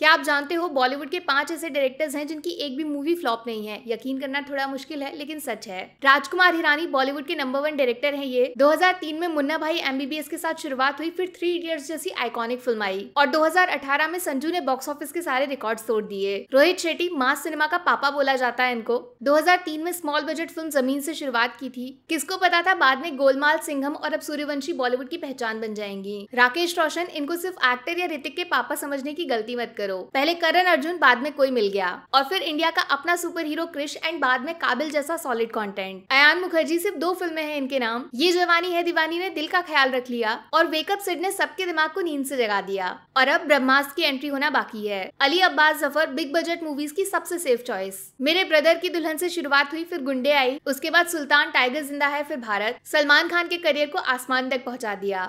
क्या आप जानते हो बॉलीवुड के पांच ऐसे डायरेक्टर्स हैं जिनकी एक भी मूवी फ्लॉप नहीं है यकीन करना थोड़ा मुश्किल है लेकिन सच है राजकुमार हिरानी बॉलीवुड के नंबर वन डायरेक्टर हैं ये 2003 में मुन्ना भाई एमबीबीएस के साथ शुरुआत हुई फिर थ्री इडियट्स जैसी आइकॉनिक फिल्म आई और दो में संजू ने बॉक्स ऑफिस के सारे रिकॉर्ड तोड़ दिए रोहित शेट्टी मास सिनेमा का पापा बोला जाता है इनको दो में स्मॉल बजट फिल्म जमीन से शुरुआत की थी किसको पता था बाद में गोलमाल सिंघम और अब सूर्यवंशी बॉलीवुड की पहचान बन जाएंगी राकेश रोशन इनको सिर्फ एक्टर या ऋतिक के पापा समझने की गलती मत कर करो पहले करण अर्जुन बाद में कोई मिल गया और फिर इंडिया का अपना सुपर हीरो क्रिश एंड बाद में काबिल जैसा सॉलिड कॉन्टेंट अयान मुखर्जी सिर्फ दो फिल्में हैं इनके नाम ये जवानी है दीवानी ने दिल का ख्याल रख लिया और वेकअप सिड ने सबके दिमाग को नींद से जगा दिया और अब ब्रह्मास्त की एंट्री होना बाकी है Ali Abbas Zafar big budget movies की सबसे सेफ चॉइस मेरे ब्रदर की दुल्हन से शुरुआत हुई फिर गुंडे आई उसके बाद सुल्तान टाइगर जिंदा है फिर भारत सलमान खान के करियर को आसमान तक पहुंचा दिया